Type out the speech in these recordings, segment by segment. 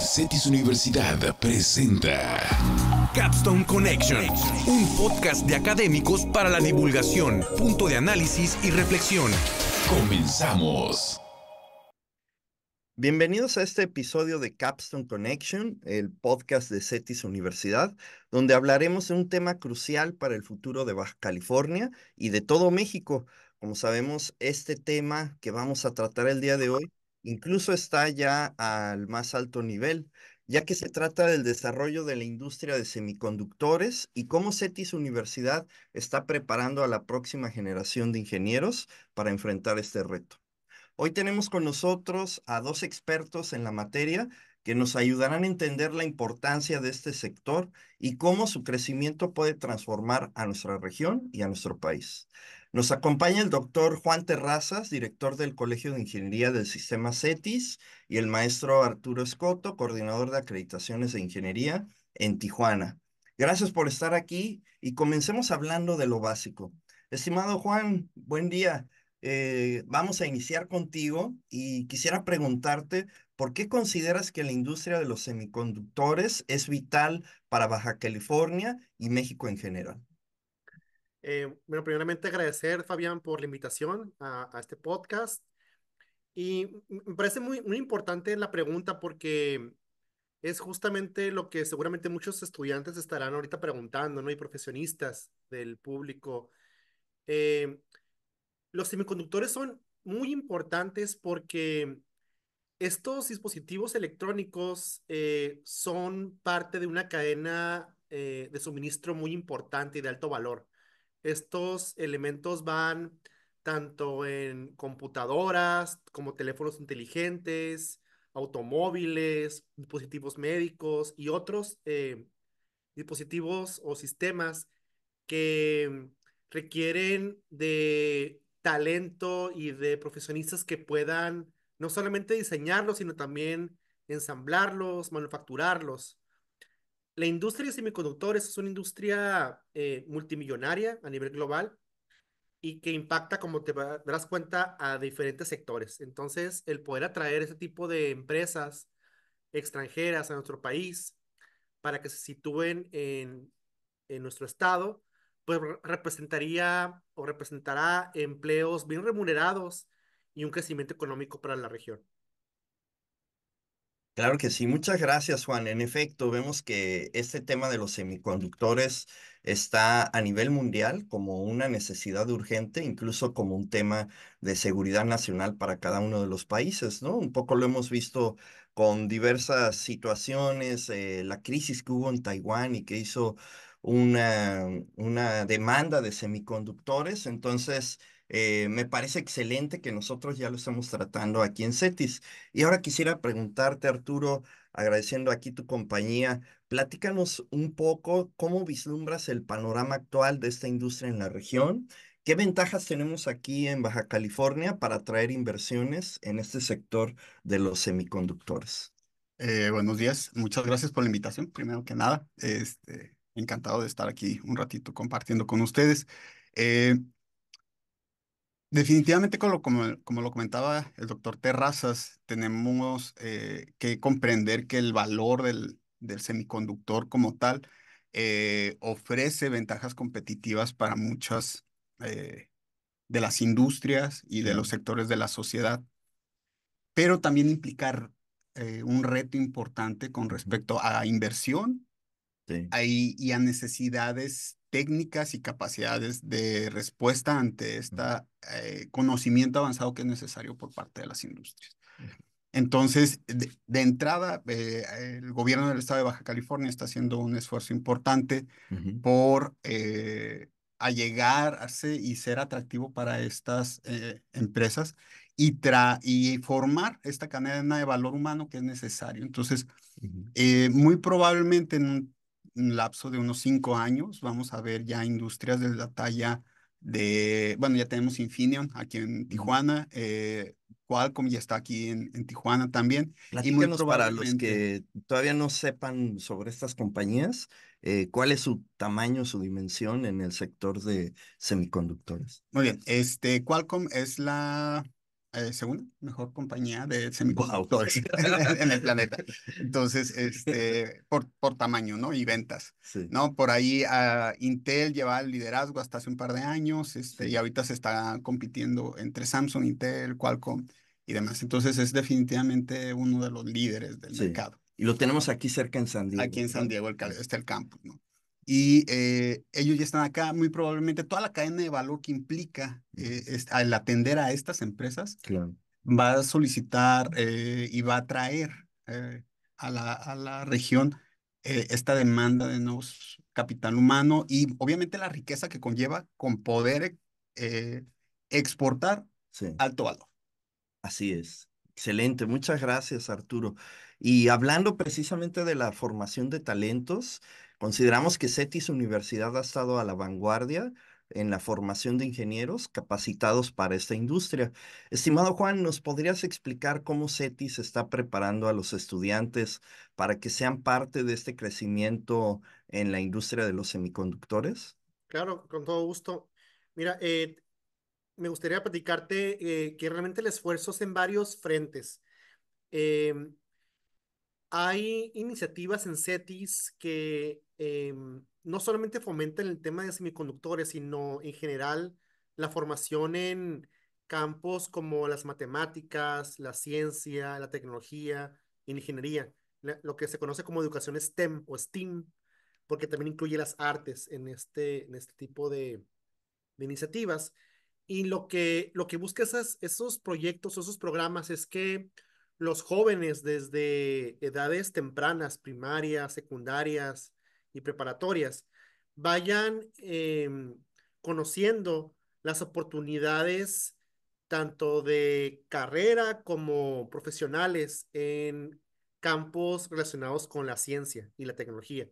CETIS Universidad presenta Capstone Connection, un podcast de académicos para la divulgación, punto de análisis y reflexión. Comenzamos. Bienvenidos a este episodio de Capstone Connection, el podcast de CETIS Universidad, donde hablaremos de un tema crucial para el futuro de Baja California y de todo México. Como sabemos, este tema que vamos a tratar el día de hoy Incluso está ya al más alto nivel, ya que se trata del desarrollo de la industria de semiconductores y cómo CETIS Universidad está preparando a la próxima generación de ingenieros para enfrentar este reto. Hoy tenemos con nosotros a dos expertos en la materia que nos ayudarán a entender la importancia de este sector y cómo su crecimiento puede transformar a nuestra región y a nuestro país. Nos acompaña el doctor Juan Terrazas, director del Colegio de Ingeniería del Sistema CETIS, y el maestro Arturo Escoto, coordinador de acreditaciones de ingeniería en Tijuana. Gracias por estar aquí y comencemos hablando de lo básico. Estimado Juan, buen día. Eh, vamos a iniciar contigo y quisiera preguntarte por qué consideras que la industria de los semiconductores es vital para Baja California y México en general. Eh, bueno, primeramente agradecer, Fabián, por la invitación a, este podcast. Y me parece muy, muy importante la pregunta porque es justamente lo que seguramente muchos estudiantes estarán ahorita preguntando, ¿no? Y profesionistas del público. Eh, los semiconductores son muy importantes porque estos dispositivos electrónicos eh, son parte de una cadena de suministro muy importante y de alto valor. Estos elementos van tanto en computadoras como teléfonos inteligentes, automóviles, dispositivos médicos y otros eh, dispositivos o sistemas que requieren de talento y de profesionistas que puedan no solamente diseñarlos, sino también ensamblarlos, manufacturarlos la industria de semiconductores es una industria eh, multimillonaria a nivel global y que impacta, como te darás cuenta, a diferentes sectores. Entonces, el poder atraer ese tipo de empresas extranjeras a nuestro país para que se sitúen en nuestro estado, pues representaría o representará empleos bien remunerados y un crecimiento económico para la región. Claro que sí, muchas gracias Juan. En efecto, vemos que este tema de los semiconductores está a nivel mundial como una necesidad urgente, incluso como un tema de seguridad nacional para cada uno de los países, ¿no? Un poco lo hemos visto con diversas situaciones, eh, la crisis que hubo en Taiwán y que hizo una, una demanda de semiconductores, entonces eh, me parece excelente que nosotros ya lo estamos tratando aquí en CETIS. Y ahora quisiera preguntarte, Arturo, agradeciendo aquí tu compañía, platícanos un poco cómo vislumbras el panorama actual de esta industria en la región. ¿Qué ventajas tenemos aquí en Baja California para atraer inversiones en este sector de los semiconductores? Eh, buenos días, muchas gracias por la invitación, primero que nada. Este, encantado de estar aquí un ratito compartiendo con ustedes. Eh, Definitivamente, como, lo comentaba el doctor Terrazas, tenemos eh, que comprender que el valor del, semiconductor como tal eh, ofrece ventajas competitivas para muchas eh, de las industrias y de los sectores de la sociedad, pero también implicar un reto importante con respecto a inversión y a necesidades técnicas y capacidades de respuesta ante este conocimiento avanzado que es necesario por parte de las industrias. Entonces, de, entrada, eh, el gobierno del estado de Baja California está haciendo un esfuerzo importante por eh, allegarse y ser atractivo para estas eh, empresas y, tra y formar esta cadena de valor humano que es necesario. Entonces, muy probablemente en un un lapso de unos cinco años vamos a ver ya industrias de la talla de, bueno, ya tenemos Infineon aquí en Tijuana, eh, Qualcomm ya está aquí en, Tijuana también. y muy para los que todavía no sepan sobre estas compañías, eh, ¿cuál es su tamaño, su dimensión en el sector de semiconductores? Muy bien, este, Qualcomm es la eh, segunda mejor compañía de semiconductores en, el planeta. Entonces, este, por, por tamaño, ¿no? Y ventas, ¿no? Por ahí ah, Intel llevaba el liderazgo hasta hace un par de años, este, y ahorita se está compitiendo entre Samsung, Intel, Qualcomm y demás. Entonces, es definitivamente uno de los líderes del mercado. Y lo tenemos aquí cerca en San Diego. Aquí en San Diego el, está el campus, ¿no? y eh, ellos ya están acá, muy probablemente toda la cadena de valor que implica eh, al atender a estas empresas claro. va a solicitar eh, y va a traer eh, a la, a, la, región esta demanda de nuevos capital humano y obviamente la riqueza que conlleva con poder exportar alto valor. Así es. Excelente, muchas gracias Arturo. Y hablando precisamente de la formación de talentos, Consideramos que CETIS Universidad ha estado a la vanguardia en la formación de ingenieros capacitados para esta industria. Estimado Juan, ¿nos podrías explicar cómo CETIS está preparando a los estudiantes para que sean parte de este crecimiento en la industria de los semiconductores? Claro, con todo gusto. Mira, eh, me gustaría platicarte eh, que realmente el esfuerzo es en varios frentes. Eh, hay iniciativas en CETIS que Em, no solamente fomentan el tema de semiconductores, sino en general la formación en campos como las matemáticas, la ciencia, la tecnología, ingeniería, lo que se conoce como educación STEM o STEAM, porque también incluye las artes en este, en este tipo de, iniciativas. Y lo que, lo que busca esos proyectos, esos programas, es que los jóvenes desde edades tempranas, primarias, secundarias, y preparatorias, vayan em, conociendo las oportunidades tanto de carrera como profesionales en campos relacionados con la ciencia y la tecnología.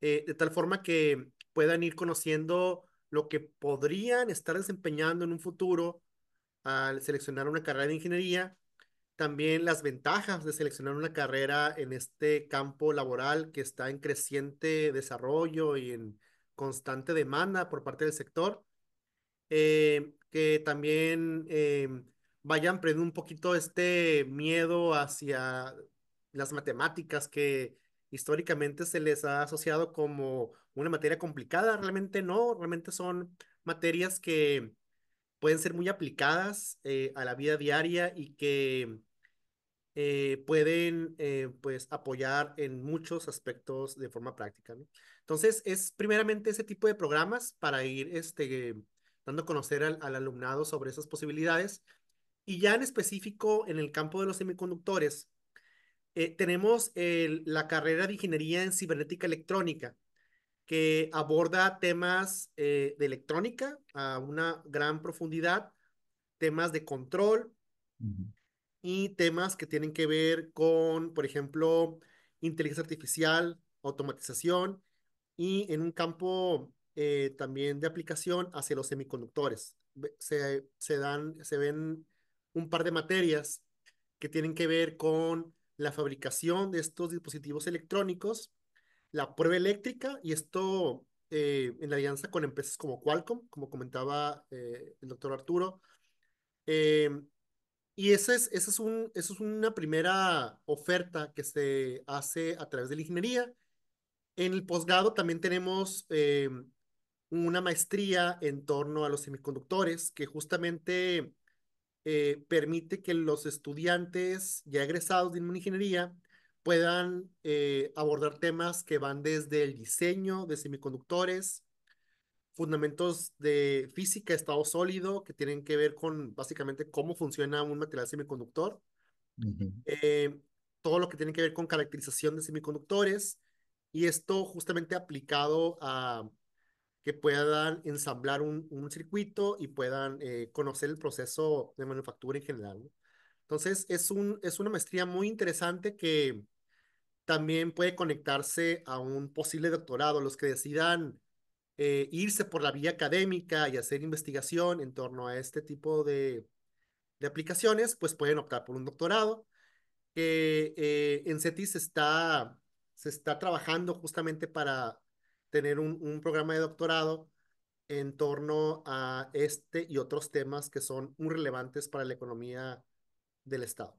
Eh, de tal forma que puedan ir conociendo lo que podrían estar desempeñando en un futuro al seleccionar una carrera de ingeniería también las ventajas de seleccionar una carrera en este campo laboral que está en creciente desarrollo y en constante demanda por parte del sector, eh, que también eh, vayan perdiendo un poquito este miedo hacia las matemáticas que históricamente se les ha asociado como una materia complicada, realmente no, realmente son materias que pueden ser muy aplicadas eh, a la vida diaria y que eh, pueden eh, pues apoyar en muchos aspectos de forma práctica. Entonces, es primeramente ese tipo de programas para ir este, dando a conocer al, alumnado sobre esas posibilidades. Y ya en específico, en el campo de los semiconductores, eh, tenemos la carrera de Ingeniería en Cibernética Electrónica, que aborda temas de electrónica a una gran profundidad, temas de control, y temas que tienen que ver con, por ejemplo, inteligencia artificial, automatización y en un campo eh, también de aplicación hacia los semiconductores. Se, se, dan, se ven un par de materias que tienen que ver con la fabricación de estos dispositivos electrónicos, la prueba eléctrica y esto eh, en alianza con empresas como Qualcomm, como comentaba eh, el doctor Arturo, y ese es, es un, esa es una primera oferta que se hace a través de la ingeniería. En el posgrado también tenemos eh, una maestría en torno a los semiconductores que justamente eh, permite que los estudiantes ya egresados de ingeniería puedan eh, abordar temas que van desde el diseño de semiconductores, fundamentos de física, estado sólido, que tienen que ver con básicamente cómo funciona un material semiconductor, eh, todo lo que tiene que ver con caracterización de semiconductores, y esto justamente aplicado a que puedan ensamblar un, circuito y puedan eh, conocer el proceso de manufactura en general. Entonces, es, un, es una maestría muy interesante que también puede conectarse a un posible doctorado. Los que decidan eh, irse por la vía académica y hacer investigación en torno a este tipo de, aplicaciones, pues pueden optar por un doctorado. Eh, en CETI se está, se está trabajando justamente para tener un, un, programa de doctorado en torno a este y otros temas que son muy relevantes para la economía del Estado.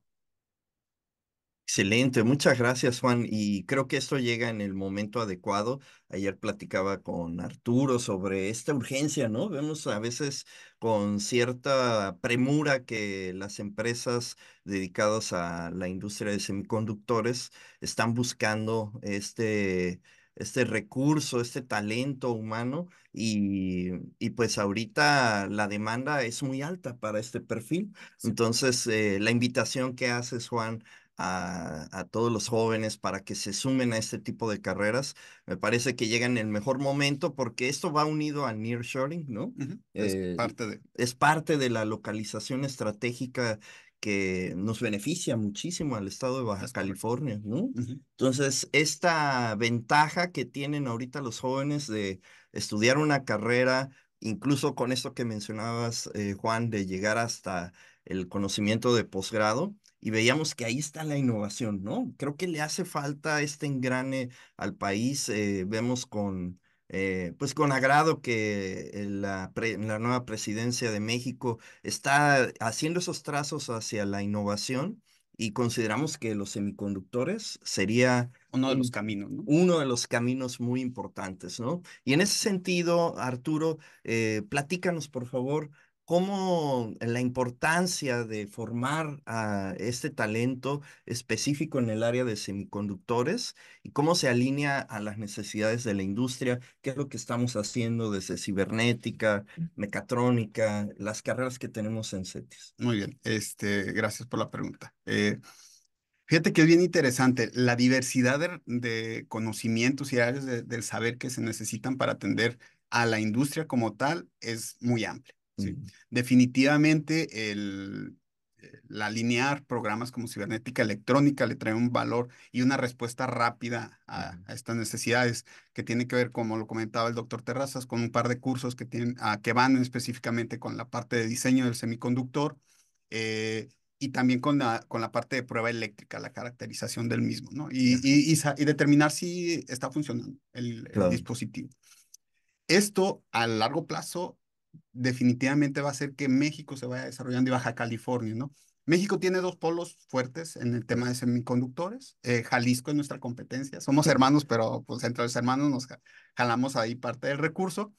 Excelente, muchas gracias Juan y creo que esto llega en el momento adecuado. Ayer platicaba con Arturo sobre esta urgencia, ¿no? Vemos a veces con cierta premura que las empresas dedicadas a la industria de semiconductores están buscando este, este recurso, este talento humano y, pues ahorita la demanda es muy alta para este perfil. Entonces, eh, la invitación que haces, Juan, a, todos los jóvenes para que se sumen a este tipo de carreras. Me parece que llega en el mejor momento porque esto va unido a nearshoring, ¿no? es, eh, parte de... es parte de la localización estratégica que nos beneficia muchísimo al estado de Baja California, ¿no? Entonces, esta ventaja que tienen ahorita los jóvenes de estudiar una carrera, incluso con esto que mencionabas, eh, Juan, de llegar hasta el conocimiento de posgrado, y veíamos que ahí está la innovación, ¿no? Creo que le hace falta este engrane al país. Eh, vemos con, eh, pues con agrado que la, la, nueva presidencia de México está haciendo esos trazos hacia la innovación y consideramos que los semiconductores sería uno de los caminos, ¿no? Uno de los caminos muy importantes, ¿no? Y en ese sentido, Arturo, eh, platícanos por favor cómo la importancia de formar a este talento específico en el área de semiconductores y cómo se alinea a las necesidades de la industria, qué es lo que estamos haciendo desde cibernética, mecatrónica, las carreras que tenemos en CETIS. Muy bien, este, gracias por la pregunta. Eh, fíjate que es bien interesante la diversidad de, conocimientos y áreas del saber que se necesitan para atender a la industria como tal es muy amplia. Mm. Definitivamente el, eh, la alinear programas como cibernética electrónica le trae un valor y una respuesta rápida a, estas necesidades que tiene que ver, como lo comentaba el doctor Terrazas, con un par de cursos que, tienen, ah, que van específicamente con la parte de diseño del semiconductor eh, y también con la, con la parte de prueba eléctrica, la caracterización del mismo, ¿no? Y, y, determinar si está funcionando el dispositivo. Esto a largo plazo definitivamente va a ser que México se vaya desarrollando y Baja California, ¿no? México tiene dos polos fuertes en el tema de semiconductores. Eh, Jalisco es nuestra competencia. Somos hermanos, pero pues entre los hermanos nos jalamos ahí parte del recurso.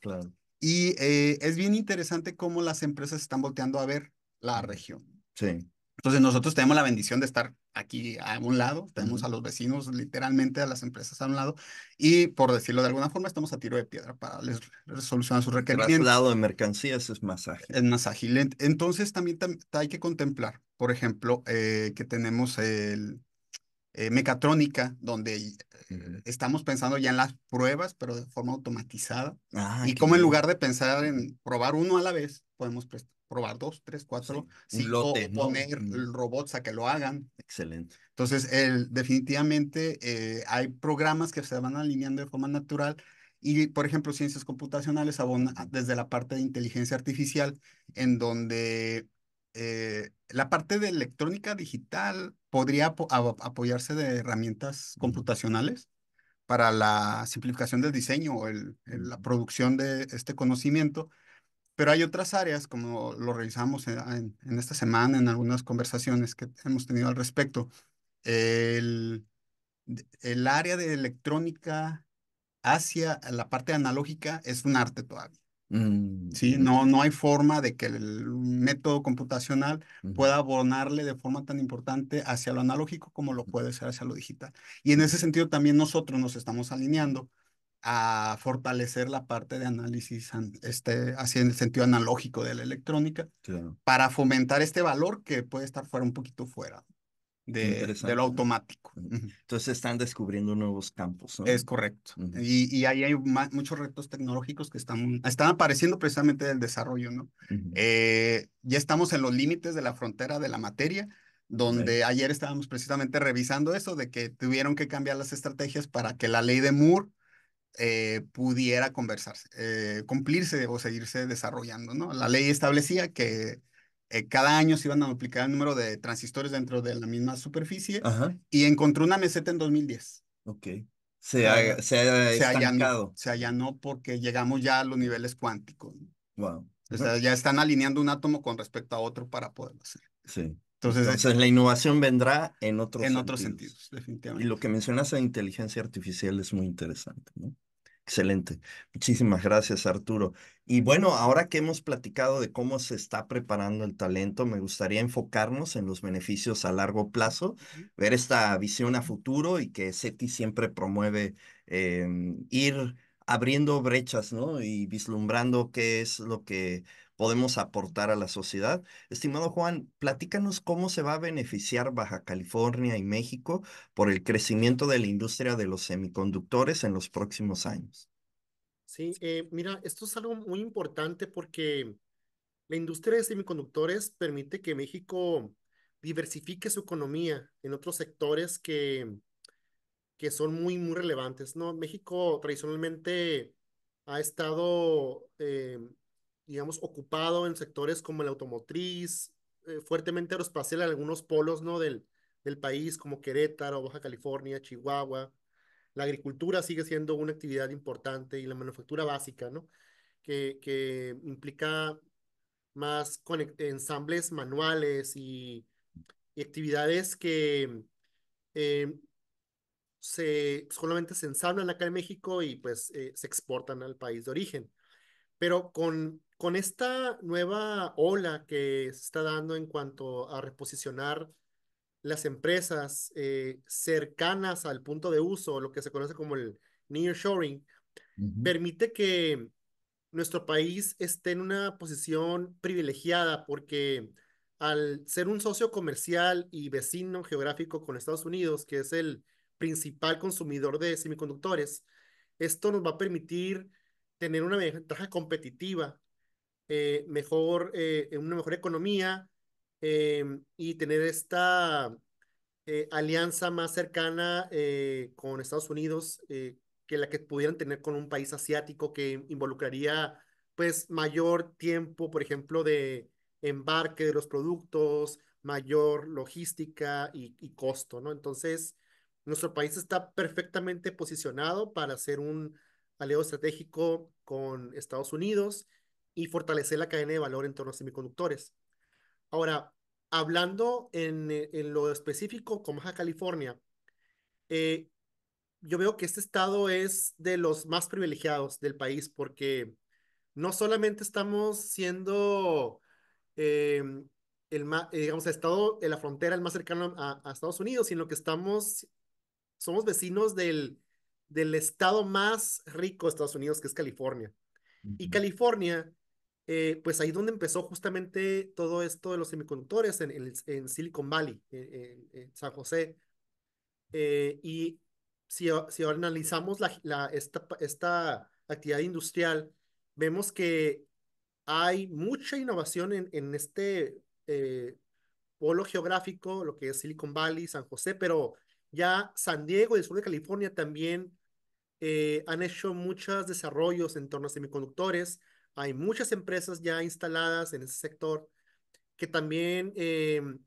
Y eh, es bien interesante cómo las empresas están volteando a ver la región. Sí. Entonces nosotros tenemos la bendición de estar aquí a un lado, tenemos a los vecinos literalmente, a las empresas a un lado, y por decirlo de alguna forma, estamos a tiro de piedra para les sus requerimientos. lado de mercancías es más ágil. Es más ágil. Entonces también hay que contemplar, por ejemplo, eh, que tenemos el, eh, mecatrónica, donde eh, estamos pensando ya en las pruebas, pero de forma automatizada. Ah, y como en lugar de pensar en probar uno a la vez, podemos prestar probar dos, tres, cuatro, si cinco, poner robots a que lo hagan. Excelente. Entonces, el, definitivamente eh, hay programas que se van alineando de forma natural y, por ejemplo, ciencias computacionales desde la parte de inteligencia artificial, en donde eh, la parte de electrónica digital podría apoyarse de herramientas computacionales para la simplificación del diseño o la producción de este conocimiento, pero hay otras áreas, como lo revisamos ah, en, esta semana, en algunas conversaciones que hemos tenido al respecto. El, el área de electrónica hacia la parte analógica es un arte todavía. Mm, sí, no, no hay forma de que el método computacional pueda abonarle de forma tan importante hacia lo analógico como lo mm. puede ser hacia lo digital. Y en ese sentido también nosotros nos estamos alineando a fortalecer la parte de análisis este, así en el sentido analógico de la electrónica para fomentar este valor que puede estar fuera un poquito fuera de, lo automático. Entonces están descubriendo nuevos campos. Es correcto. y, y, ahí hay muchos retos tecnológicos que están, están apareciendo precisamente del desarrollo. ¿no? Eh, ya estamos en los límites de la frontera de la materia donde ayer estábamos precisamente revisando eso, de que tuvieron que cambiar las estrategias para que la ley de Moore eh, pudiera conversarse, eh, cumplirse o seguirse desarrollando. ¿no? La ley establecía que eh, cada año se iban a duplicar el número de transistores dentro de la misma superficie y encontró una meseta en 2010. Ok. Se, ha, se, ha se se allanó porque llegamos ya a los niveles cuánticos. Wow. O sea, ya están alineando un átomo con respecto a otro para poderlo hacer. Sí. Entonces, la innovación vendrá en otros en otros sentidos, definitivamente. Y lo que mencionas de inteligencia artificial es muy interesante, ¿no? Excelente. Muchísimas gracias, Arturo. Y bueno, ahora que hemos platicado de cómo se está preparando el talento, me gustaría enfocarnos en los beneficios a largo plazo, ver esta visión a futuro y que SETI siempre promueve eh, ir abriendo brechas, ¿no? Y vislumbrando qué es lo que podemos aportar a la sociedad. Estimado Juan, platícanos cómo se va a beneficiar Baja California y México por el crecimiento de la industria de los semiconductores en los próximos años. Sí, eh, mira, esto es algo muy importante porque la industria de semiconductores permite que México diversifique su economía en otros sectores que, que son muy, muy relevantes, ¿no? México tradicionalmente ha estado eh, digamos, ocupado en sectores como la automotriz, eh, fuertemente aeroespacial en algunos polos, ¿no? Del, del país, como Querétaro, Baja California, Chihuahua. La agricultura sigue siendo una actividad importante y la manufactura básica, ¿no? Que, que implica más ensambles manuales y, actividades que eh, se, solamente se ensamblan acá en México y pues eh, se exportan al país de origen. Pero con con esta nueva ola que se está dando en cuanto a reposicionar las empresas eh, cercanas al punto de uso, lo que se conoce como el nearshoring, permite que nuestro país esté en una posición privilegiada porque al ser un socio comercial y vecino geográfico con Estados Unidos, que es el principal consumidor de semiconductores, esto nos va a permitir tener una ventaja competitiva eh, mejor, eh, una mejor economía em, y tener esta eh, alianza más cercana eh, con Estados Unidos que la que pudieran tener con un país asiático que involucraría pues mayor tiempo, por ejemplo, de embarque de los productos, mayor logística y, y costo, ¿no? Entonces, nuestro país está perfectamente posicionado para ser un aliado estratégico con Estados Unidos y fortalecer la cadena de valor en torno a semiconductores. Ahora, hablando en, eh, lo específico con Baja California, eh, yo veo que este estado es de los más privilegiados del país porque no solamente estamos siendo em, el eh, digamos, estado en la frontera el más cercano a, Estados Unidos, sino que estamos, somos vecinos del, del estado más rico de Estados Unidos, que es California. Y California eh, pues ahí es donde empezó justamente todo esto de los semiconductores en, en, Silicon Valley, en, San José. Eh, y si, si analizamos la, esta, esta actividad industrial, vemos que hay mucha innovación en, este eh, polo geográfico, lo que es Silicon Valley, San José, pero ya San Diego y el sur de California también han hecho muchos desarrollos en torno a semiconductores. Hay muchas empresas ya instaladas en ese sector que también em,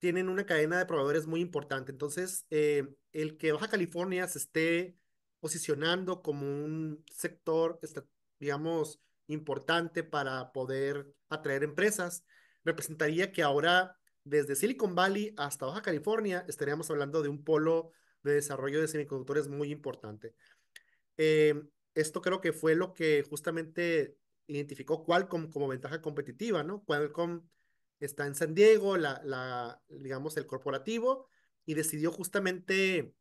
tienen una cadena de proveedores muy importante. Entonces, eh, el que Baja California se esté posicionando como un sector, digamos, importante para poder atraer empresas, representaría que ahora desde Silicon Valley hasta Baja California estaríamos hablando de un polo de desarrollo de semiconductores muy importante. Eh, esto creo que fue lo que justamente identificó Qualcomm como ventaja competitiva, ¿no? Qualcomm está en San Diego, la, la digamos, el corporativo, y decidió justamente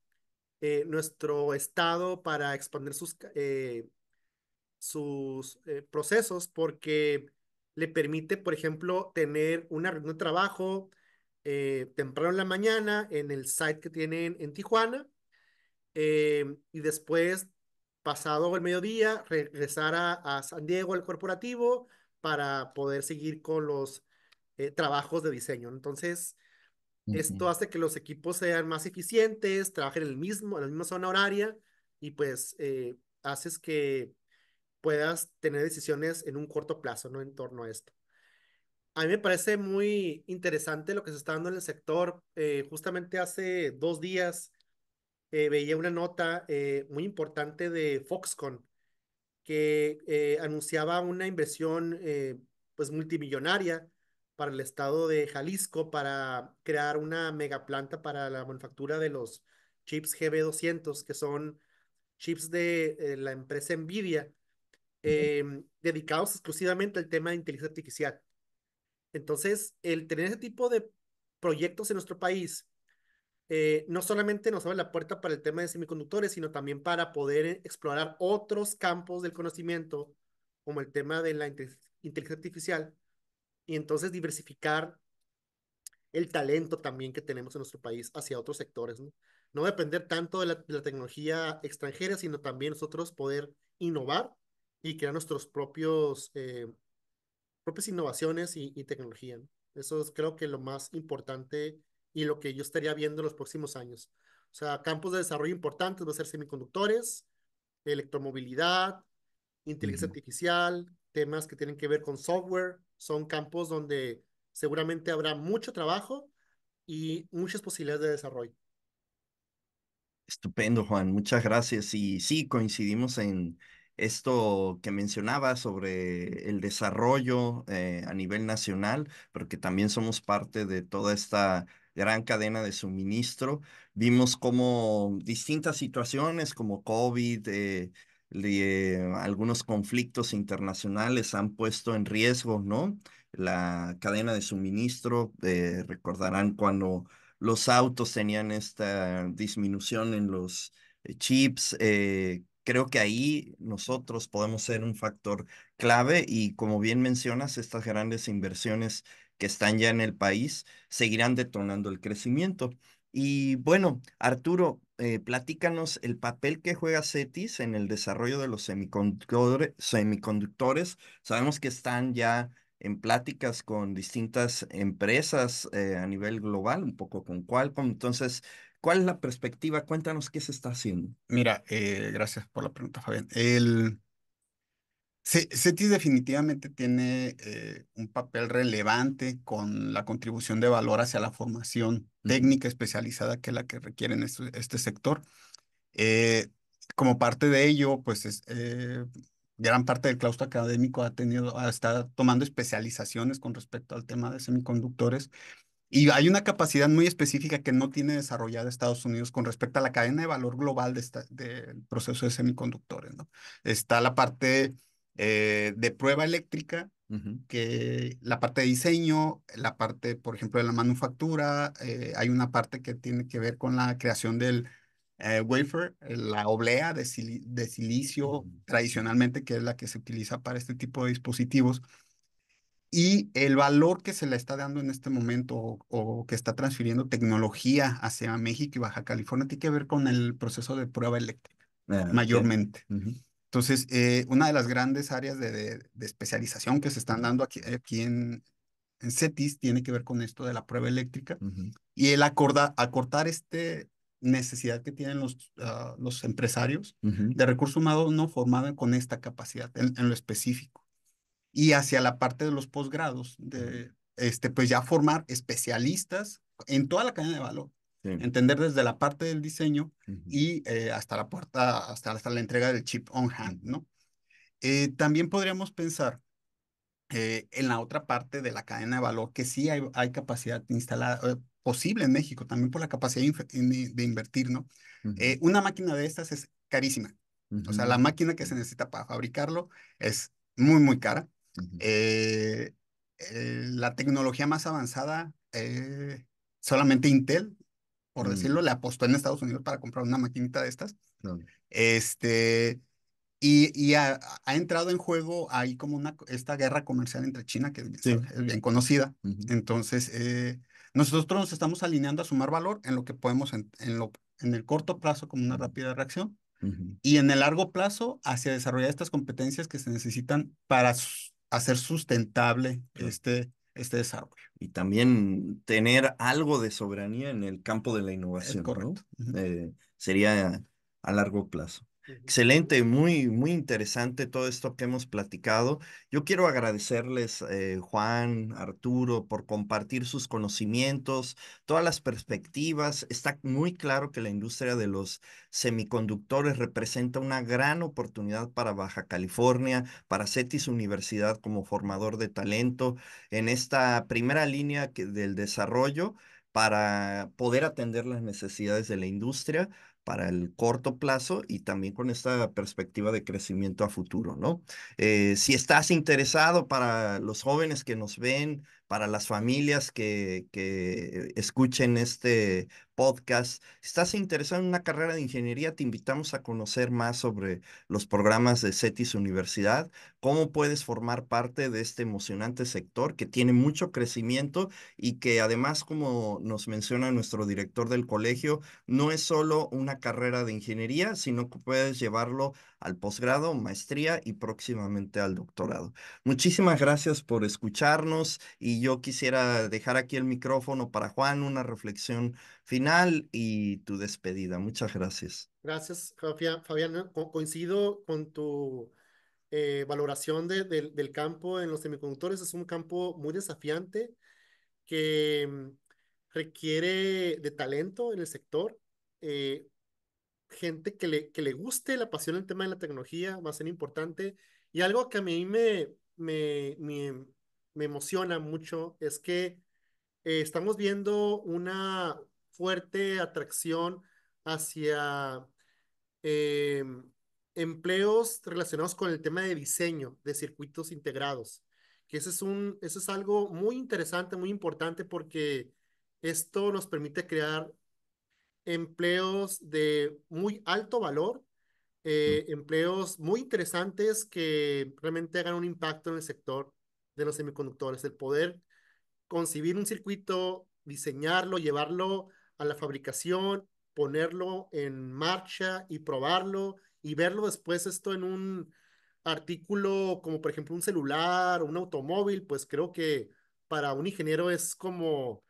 eh, nuestro estado para expandir sus, eh, sus eh, procesos porque le permite, por ejemplo, tener una reunión de trabajo temprano en la mañana en el site que tienen en Tijuana y después pasado el mediodía regresar a San Diego al corporativo para poder seguir con los eh, trabajos de diseño. Entonces, esto hace que los equipos sean más eficientes, trabajen en, el mismo, en la misma zona horaria y pues eh, haces que puedas tener decisiones en un corto plazo, ¿no? En torno a esto. A mí me parece muy interesante lo que se está dando en el sector. Eh, justamente hace dos días eh, veía una nota eh, muy importante de Foxconn que eh, anunciaba una inversión pues multimillonaria para el estado de Jalisco para crear una mega planta para la manufactura de los chips GB200, que son chips de la empresa Nvidia, em, dedicados exclusivamente al tema de inteligencia artificial. Entonces, el tener ese tipo de proyectos en nuestro país, eh, no solamente nos abre la puerta para el tema de semiconductores, sino también para poder eh, explorar otros campos del conocimiento, como el tema de la inteligencia artificial, y entonces diversificar el talento también que tenemos en nuestro país hacia otros sectores. No, depender tanto de la, tecnología extranjera, sino también nosotros poder innovar y crear nuestros propios eh, propias innovaciones y, tecnología. Eso es creo que lo más importante y lo que yo estaría viendo en los próximos años. O sea, campos de desarrollo importantes va a ser semiconductores, electromovilidad, inteligencia artificial, temas que tienen que ver con software, son campos donde seguramente habrá mucho trabajo y muchas posibilidades de desarrollo. Estupendo, Juan, muchas gracias. Y sí, coincidimos en esto que mencionaba sobre el desarrollo eh, a nivel nacional, porque también somos parte de toda esta gran cadena de suministro. Vimos como distintas situaciones como COVID, eh, eh, algunos conflictos internacionales han puesto en riesgo, ¿no? La cadena de suministro, eh, recordarán cuando los autos tenían esta disminución en los chips. creo que ahí nosotros podemos ser un factor clave y como bien mencionas, estas grandes inversiones que están ya en el país seguirán detonando el crecimiento. Y bueno, Arturo, eh, platícanos el papel que juega CETIS en el desarrollo de los semiconductores, Sabemos que están ya en pláticas con distintas empresas eh, a nivel global, un poco con Qualcomm. Entonces, ¿cuál es la perspectiva? Cuéntanos qué se está haciendo. Mira, eh, gracias por la pregunta, Fabián. El, CETI definitivamente tiene eh, un papel relevante con la contribución de valor hacia la formación técnica especializada que es la que requieren este, este sector. Eh, como parte de ello, pues eh, gran parte del claustro académico ha tenido, está tomando especializaciones con respecto al tema de semiconductores. Y hay una capacidad muy específica que no tiene desarrollada Estados Unidos con respecto a la cadena de valor global del de de proceso de semiconductores. ¿no? Está la parte eh, de prueba eléctrica, que la parte de diseño, la parte, por ejemplo, de la manufactura, eh, hay una parte que tiene que ver con la creación del eh, wafer, la oblea de, silicio tradicionalmente, que es la que se utiliza para este tipo de dispositivos. Y el valor que se le está dando en este momento o, que está transfiriendo tecnología hacia México y Baja California tiene que ver con el proceso de prueba eléctrica, ah, mayormente. Entonces, eh, una de las grandes áreas de, especialización que se están dando aquí, aquí en, CETIS tiene que ver con esto de la prueba eléctrica y el acorda, acortar este necesidad que tienen los, ah, los empresarios de recursos humanos no formados con esta capacidad en, lo específico. Y hacia la parte de los posgrados, de, este, pues ya formar especialistas en toda la cadena de valor, Entender desde la parte del diseño y eh, hasta la puerta, hasta, hasta la entrega del chip on hand, ¿no? Eh, también podríamos pensar eh, en la otra parte de la cadena de valor que sí hay, hay capacidad instalada, posible en México, también por la capacidad de, invertir, ¿no? una máquina de estas es carísima. O sea, la máquina que se necesita para fabricarlo es muy, muy cara. la tecnología más avanzada solamente Intel por mm. decirlo, le apostó en Estados Unidos para comprar una maquinita de estas. Este, y, y ha, entrado en juego ahí como una, esta guerra comercial entre China, que es bien conocida. Entonces, eh, nosotros nos estamos alineando a sumar valor en lo que podemos, en, lo, en el corto plazo como una rápida reacción, y en el largo plazo hacia desarrollar estas competencias que se necesitan para hacer sustentable este, este desarrollo y también tener algo de soberanía en el campo de la innovación. correcto. Eh, sería a largo plazo. Excelente, muy, muy interesante todo esto que hemos platicado. Yo quiero agradecerles, eh, Juan, Arturo, por compartir sus conocimientos, todas las perspectivas. Está muy claro que la industria de los semiconductores representa una gran oportunidad para Baja California, para CETIS Universidad como formador de talento en esta primera línea del desarrollo para poder atender las necesidades de la industria para el corto plazo y también con esta perspectiva de crecimiento a futuro, ¿no? Eh, si estás interesado para los jóvenes que nos ven, para las familias que, escuchen este podcast. Si estás interesado en una carrera de ingeniería, te invitamos a conocer más sobre los programas de CETIS Universidad, cómo puedes formar parte de este emocionante sector que tiene mucho crecimiento y que además, como nos menciona nuestro director del colegio, no es solo una carrera de ingeniería, sino que puedes llevarlo al posgrado, maestría y próximamente al doctorado. Muchísimas gracias por escucharnos y yo quisiera dejar aquí el micrófono para Juan, una reflexión final y tu despedida. Muchas gracias. Gracias, Fabián. coincido con tu eh, valoración de, del campo en los semiconductores. Es un campo muy desafiante que mm, requiere de talento en el sector. Eh, gente que le, guste, la pasión el tema de la tecnología, va a ser importante. Y algo que a mí me, me, emociona mucho es que eh, estamos viendo una fuerte atracción hacia em, empleos relacionados con el tema de diseño de circuitos integrados, que ese es, un, eso es algo muy interesante, muy importante, porque esto nos permite crear empleos de muy alto valor, eh, empleos muy interesantes que realmente hagan un impacto en el sector de los semiconductores, el poder concebir un circuito, diseñarlo, llevarlo a la fabricación, ponerlo en marcha y probarlo y verlo después esto en un artículo como por ejemplo un celular o un automóvil, pues creo que para un ingeniero es como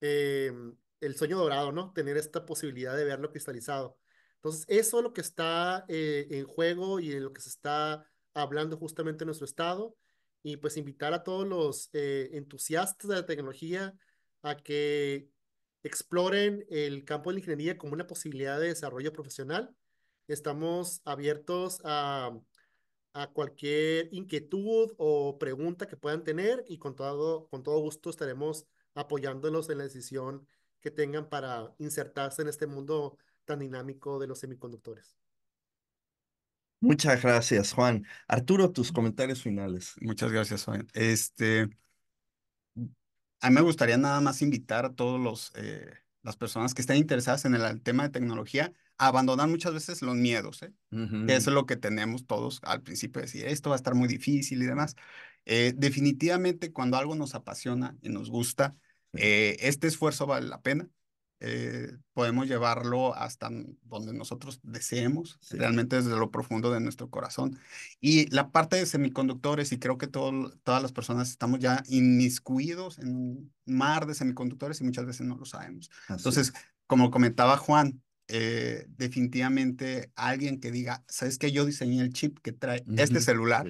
em, el sueño dorado, ¿no? Tener esta posibilidad de verlo cristalizado. Entonces, eso es lo que está eh, en juego y en lo que se está hablando justamente en nuestro estado. Y pues invitar a todos los eh, entusiastas de la tecnología a que exploren el campo de la ingeniería como una posibilidad de desarrollo profesional. Estamos abiertos a, cualquier inquietud o pregunta que puedan tener y con todo, con todo gusto estaremos apoyándolos en la decisión que tengan para insertarse en este mundo tan dinámico de los semiconductores. Muchas gracias, Juan. Arturo, tus comentarios finales. Muchas gracias, Juan. Este, a mí me gustaría nada más invitar a todos los eh, las personas que estén interesadas en el, tema de tecnología a abandonar muchas veces los miedos, ¿eh? que es lo que tenemos todos al principio, decir esto va a estar muy difícil y demás. Eh, definitivamente cuando algo nos apasiona y nos gusta, eh, este esfuerzo vale la pena. Eh, podemos llevarlo hasta donde nosotros deseemos, realmente desde lo profundo de nuestro corazón. Y la parte de semiconductores, y creo que todas las personas estamos ya inmiscuidos en un mar de semiconductores y muchas veces no lo sabemos. Entonces, como comentaba Juan, eh, definitivamente alguien que diga, ¿sabes que yo diseñé el chip que trae este celular?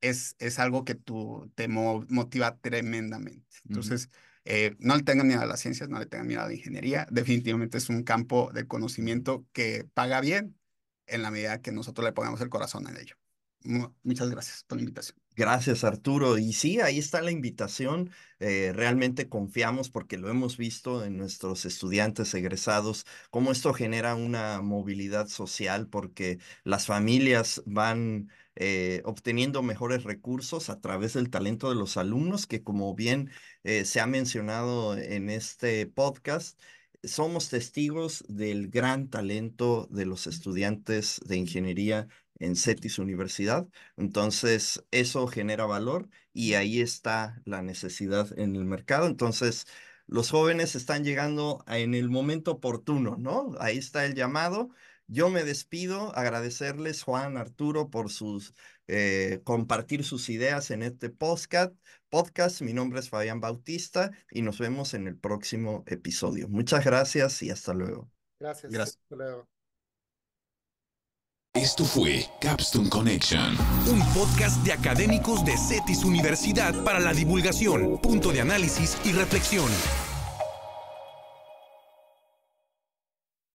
Es, es algo que tú, te motiva tremendamente. Entonces, eh, no le tengan miedo a las ciencias, no le tengan miedo a la ingeniería. Definitivamente es un campo de conocimiento que paga bien en la medida que nosotros le pongamos el corazón en ello. Muchas gracias por la invitación. Gracias, Arturo. Y sí, ahí está la invitación. Eh, realmente confiamos porque lo hemos visto en nuestros estudiantes egresados, cómo esto genera una movilidad social porque las familias van eh, obteniendo mejores recursos a través del talento de los alumnos, que como bien eh, se ha mencionado en este podcast, somos testigos del gran talento de los estudiantes de ingeniería en CETIS Universidad. Entonces, eso genera valor y ahí está la necesidad en el mercado. Entonces, los jóvenes están llegando en el momento oportuno, ¿no? Ahí está el llamado. Yo me despido, agradecerles Juan, Arturo por sus eh, compartir sus ideas en este podcast. Podcast, mi nombre es Fabián Bautista y nos vemos en el próximo episodio. Muchas gracias y hasta luego. Gracias. gracias. Hasta luego. Esto fue Capstone Connection, un podcast de académicos de CETIS Universidad para la divulgación, punto de análisis y reflexión.